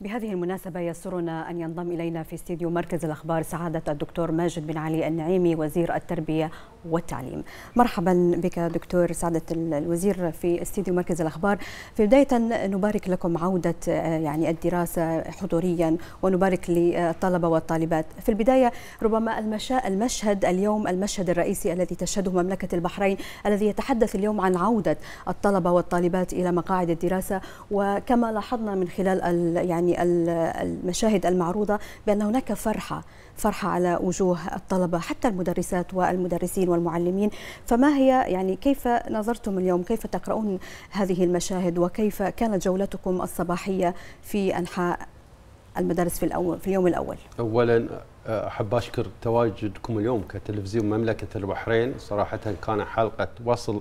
بهذه المناسبة يسرنا أن ينضم إلينا في استديو مركز الأخبار سعادة الدكتور ماجد بن علي النعيمي وزير التربية والتعليم مرحبا بك دكتور سعادة الوزير في استديو مركز الأخبار في بداية نبارك لكم عودة آه، يعني الدراسة حضوريا ونبارك للطلبة والطالبات في البداية ربما المشهد اليوم المشهد الرئيسي الذي تشهده مملكة البحرين الذي يتحدث اليوم عن عودة الطلبة والطالبات إلى مقاعد الدراسة وكما لاحظنا من خلال يعني يعني المشاهد المعروضة بأن هناك فرحة فرحة على وجوه الطلبة حتى المدرسات والمدرسين والمعلمين فما هي يعني كيف نظرتم اليوم كيف تقرؤون هذه المشاهد وكيف كانت جولتكم الصباحية في أنحاء المدارس في, الأول في اليوم الأول أولا آه، أحب أشكر تواجدكم اليوم كتلفزيون مملكة البحرين صراحة كان حلقة وصل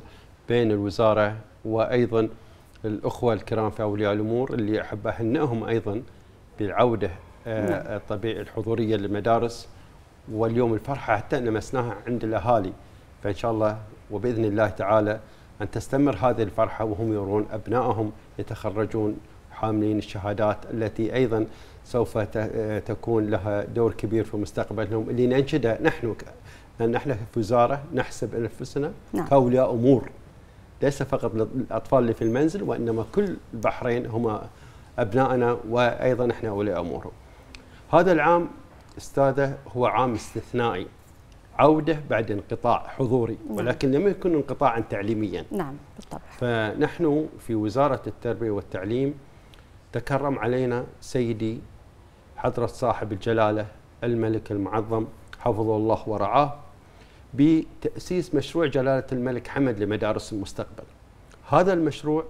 بين الوزارة وأيضا الأخوة الكرام في أولياء الأمور اللي أحب أهنئهم أيضا بالعودة آه، نعم. الطبيعي الحضورية للمدارس واليوم الفرحة حتى لمسناها عند الأهالي فإن شاء الله وبإذن الله تعالى أن تستمر هذه الفرحة وهم يرون أبنائهم يتخرجون حاملين الشهادات التي أيضا سوف آه، تكون لها دور كبير في مستقبلهم اللي ننشده نحن نحن في وزارة نحسب أنفسنا نعم. كأولياء أمور ليس فقط للاطفال اللي في المنزل وانما كل البحرين هم ابنائنا وايضا احنا اولي امورهم. هذا العام استاذه هو عام استثنائي عوده بعد انقطاع حضوري نعم. ولكن لم يكن انقطاعا تعليميا. نعم بالطبع. فنحن في وزاره التربيه والتعليم تكرم علينا سيدي حضره صاحب الجلاله الملك المعظم حفظه الله ورعاه بتأسيس مشروع جلالة الملك حمد لمدارس المستقبل هذا المشروع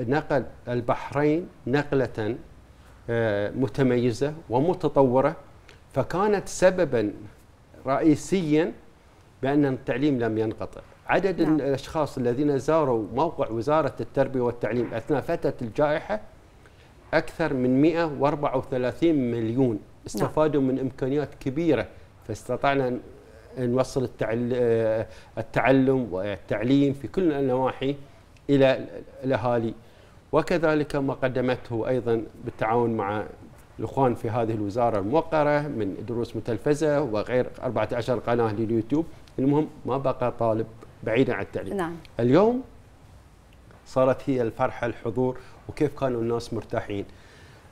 نقل البحرين نقلة آه، متميزة ومتطورة فكانت سببا رئيسيا بأن التعليم لم ينقطع عدد نعم. الأشخاص الذين زاروا موقع وزارة التربية والتعليم أثناء فترة الجائحة أكثر من 134 مليون نعم. استفادوا نعم. من إمكانيات كبيرة فاستطعنا نوصل التعلم والتعليم في كل النواحي إلى الأهالي وكذلك ما قدمته أيضا بالتعاون مع الإخوان في هذه الوزارة الموقرة من دروس متلفزة وغير 14 قناة لليوتيوب المهم ما بقى طالب بعيدا عن التعليم نعم. اليوم صارت هي الفرحة الحضور وكيف كانوا الناس مرتاحين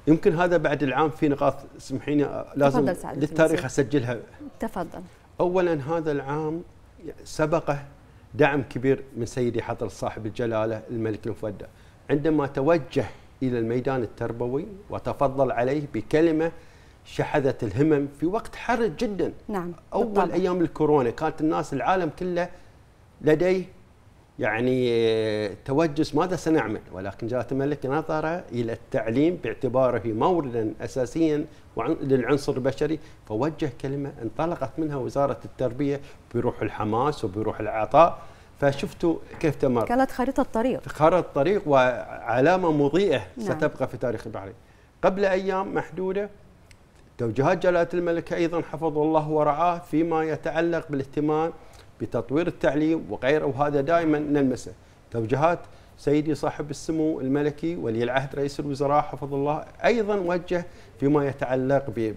يمكن هذا بعد العام في نقاط سمحيني لازم للتاريخ اسجلها تفضل اولا هذا العام سبقه دعم كبير من سيدي حضر صاحب الجلاله الملك المفدى عندما توجه الى الميدان التربوي وتفضل عليه بكلمه شحذت الهمم في وقت حرج جدا نعم اول بالطبع. ايام الكورونا كانت الناس العالم كله لديه يعني آه، توجس ماذا سنعمل ولكن جاءت الملك نظر إلى التعليم باعتباره موردا أساسيا للعنصر البشري فوجه كلمة انطلقت منها وزارة التربية بروح الحماس وبروح العطاء فشفتوا كيف تمر كانت خريطة طريق خريطة طريق وعلامة مضيئة نعم. ستبقى في تاريخ البحرين قبل أيام محدودة توجيهات جلالة الملك أيضا حفظه الله ورعاه فيما يتعلق بالاهتمام بتطوير التعليم وغيره وهذا دائما نلمسه توجهات سيدي صاحب السمو الملكي ولي العهد رئيس الوزراء حفظ الله ايضا وجه فيما يتعلق ب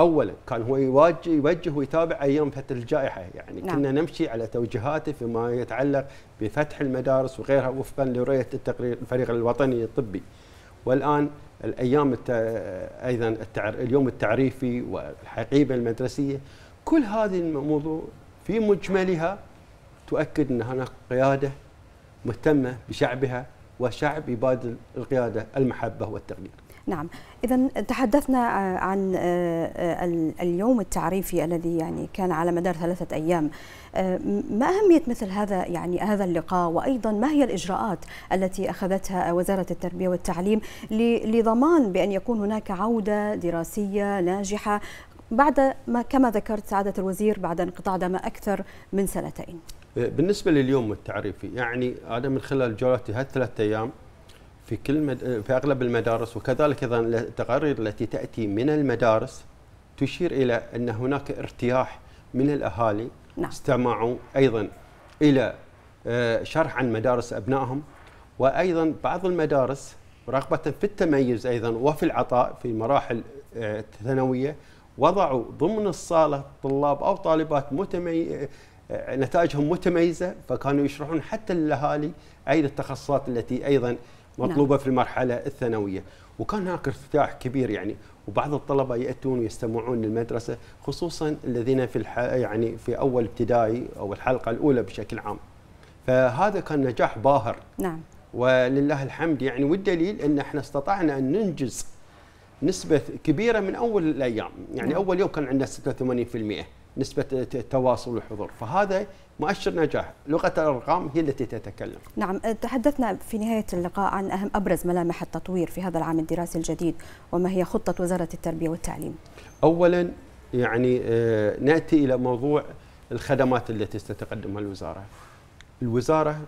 اولا كان هو يوجه, يوجه ويتابع ايام فتره الجائحه يعني نعم. كنا نمشي على توجيهاته فيما يتعلق بفتح المدارس وغيرها وفقا لرؤيه التقرير الفريق الوطني الطبي والان الايام الت... ايضا التع... اليوم التعريفي والحقيبه المدرسيه كل هذه الموضوع في مجملها تؤكد أن هناك قيادة مهتمة بشعبها وشعب يبادل القيادة المحبة والتغيير نعم إذا تحدثنا عن آه، اليوم التعريفي الذي يعني كان على مدار ثلاثة أيام آه، ما أهمية مثل هذا يعني هذا اللقاء وأيضا ما هي الإجراءات التي أخذتها وزارة التربية والتعليم لضمان بأن يكون هناك عودة دراسية ناجحة بعد ما كما ذكرت سعادة الوزير بعد انقطاع دم أكثر من سنتين بالنسبة لليوم التعريفي يعني أنا من خلال جولاتي هالثلاث أيام في كل مد... في أغلب المدارس وكذلك أيضا التقارير التي تأتي من المدارس تشير إلى أن هناك ارتياح من الأهالي نعم. استمعوا أيضا إلى آه، شرح عن مدارس أبنائهم وأيضا بعض المدارس رغبة في التميز أيضا وفي العطاء في مراحل آه، الثانوية وضعوا ضمن الصاله طلاب او طالبات متمي... آه، نتائجهم متميزه فكانوا يشرحون حتى للاهالي أي التخصصات التي ايضا مطلوبه نعم. في المرحله الثانويه وكان هناك ارتفاع كبير يعني وبعض الطلبه ياتون ويستمعون للمدرسه خصوصا الذين في الح... يعني في اول ابتدائي او الحلقه الاولى بشكل عام فهذا كان نجاح باهر نعم ولله الحمد يعني والدليل ان احنا استطعنا ان ننجز نسبة كبيرة من أول الأيام يعني نعم. أول يوم كان عندنا 86% نسبة التواصل والحضور فهذا مؤشر نجاح لغة الأرقام هي التي تتكلم نعم تحدثنا في نهاية اللقاء عن أهم أبرز ملامح التطوير في هذا العام الدراسي الجديد وما هي خطة وزارة التربية والتعليم أولا يعني آه، نأتي إلى موضوع الخدمات التي ستقدمها الوزارة الوزارة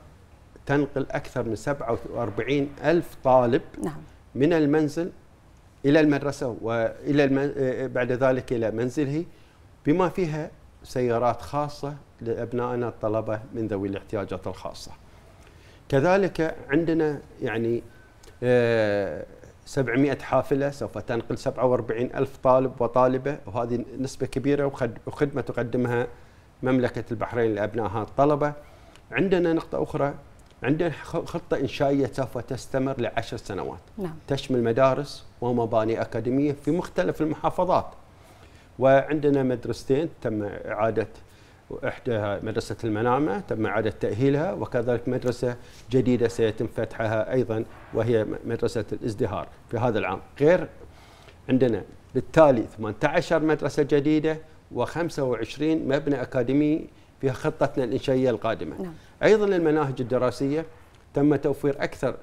تنقل أكثر من 47 ألف طالب نعم. من المنزل إلى المدرسة وإلى آه، بعد ذلك إلى منزله بما فيها سيارات خاصة لأبنائنا الطلبة من ذوي الاحتياجات الخاصة كذلك عندنا يعني 700 آه، حافلة سوف تنقل 47 ألف طالب وطالبة وهذه نسبة كبيرة وخدمة تقدمها مملكة البحرين لأبنائها الطلبة عندنا نقطة أخرى عندنا خطة إنشائية سوف تستمر لعشر سنوات نعم. تشمل مدارس ومباني أكاديمية في مختلف المحافظات وعندنا مدرستين تم إعادة إحدى مدرسة المنامة تم إعادة تأهيلها وكذلك مدرسة جديدة سيتم فتحها أيضا وهي مدرسة الازدهار في هذا العام غير عندنا بالتالي 18 مدرسة جديدة و25 مبنى أكاديمي في خطتنا الانشائيه القادمه. نعم. ايضا المناهج الدراسيه تم توفير اكثر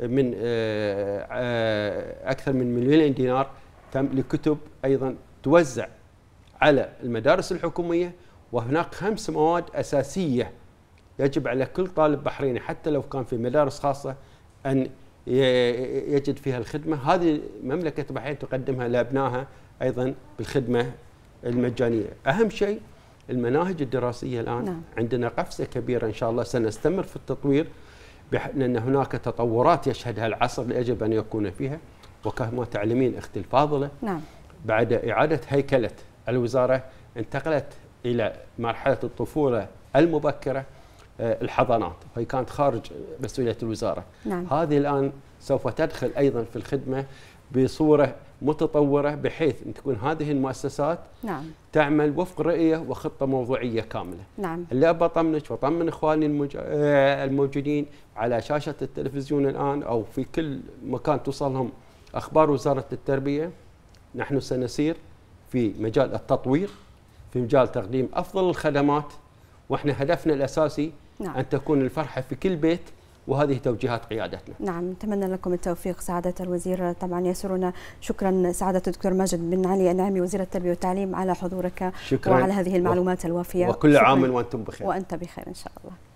من آه، آه، اكثر من مليونين دينار تم لكتب ايضا توزع على المدارس الحكوميه وهناك خمس مواد اساسيه يجب على كل طالب بحريني حتى لو كان في مدارس خاصه ان يجد فيها الخدمه، هذه مملكه بحرين تقدمها لابنائها ايضا بالخدمه المجانيه، اهم شيء المناهج الدراسية الآن نعم. عندنا قفزة كبيرة إن شاء الله سنستمر في التطوير بحيث أن هناك تطورات يشهدها العصر يجب أن يكون فيها وكما تعلمين أختي الفاضلة نعم. بعد إعادة هيكلة الوزارة انتقلت إلى مرحلة الطفولة المبكرة آه، الحضانات وهي كانت خارج مسؤولية الوزارة نعم. هذه الآن سوف تدخل أيضا في الخدمة بصوره متطوره بحيث ان تكون هذه المؤسسات نعم. تعمل وفق رؤيه وخطه موضوعيه كامله. نعم. اللي بطمنك واطمن اخواني المج... آه، الموجودين على شاشه التلفزيون الان او في كل مكان توصلهم اخبار وزاره التربيه نحن سنسير في مجال التطوير في مجال تقديم افضل الخدمات واحنا هدفنا الاساسي نعم. ان تكون الفرحه في كل بيت وهذه توجيهات قيادتنا نعم نتمنى لكم التوفيق سعادة الوزير طبعا يسرنا شكرا سعادة الدكتور ماجد بن علي النعمي وزير التربية والتعليم على حضورك شكرا وعلى هذه المعلومات الوافية وكل عام وأنتم بخير وأنت بخير إن شاء الله